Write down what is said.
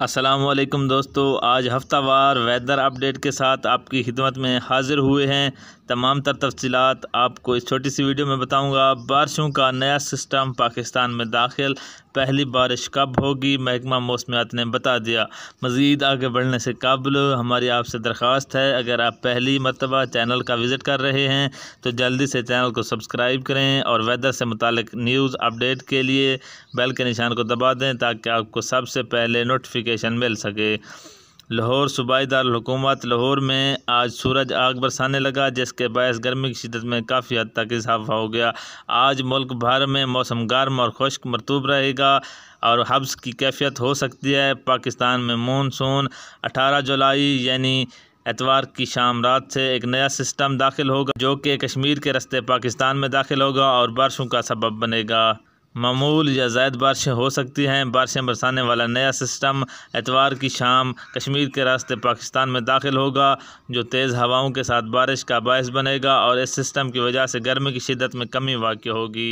असलम दोस्तों आज हफ्तावार weather update के साथ आपकी खिदमत में हाज़िर हुए हैं तमाम तर तफसीत आपको इस छोटी सी वीडियो में बताऊंगा बारिशों का नया सिस्टम पाकिस्तान में दाखिल पहली बारिश कब होगी महकमा मौसमियात ने बता दिया मज़ीद आगे बढ़ने से कबल हमारी आपसे दरख्वास्त है अगर आप पहली मरतबा चैनल का विज़िट कर रहे हैं तो जल्दी से चैनल को सब्सक्राइब करें और वेदर से मुतल न्यूज़ अपडेट के लिए बेल के निशान को दबा दें ताकि आपको सबसे पहले नोटिफिकेशन नोटिफिकेशन मिल सके लाहौर सूबाई दारकूमत लाहौर में आज सूरज आग बरसाने लगा जिसके बायस गर्मी की शिदत में काफ़ी हद तक इजाफा हो गया आज मुल्क भर में मौसम गर्म और खुश्क मरतूब रहेगा और हब्स की कैफियत हो सकती है पाकिस्तान में मानसून अठारह जुलाई यानी एतवार की शाम रात से एक नया सिस्टम दाखिल होगा जो कि कश्मीर के रस्ते पाकिस्तान में दाखिल होगा और बारिशों का सबब बनेगा मामूल या जायद बारिशें हो सकती हैं बारिशें बरसाने वाला नया सिस्टम एतवार की शाम कश्मीर के रास्ते पाकिस्तान में दाखिल होगा जो तेज़ हवाओं के साथ बारिश का बायस बनेगा और इस सिस्टम की वजह से गर्मी की शिदत में कमी वाक़ होगी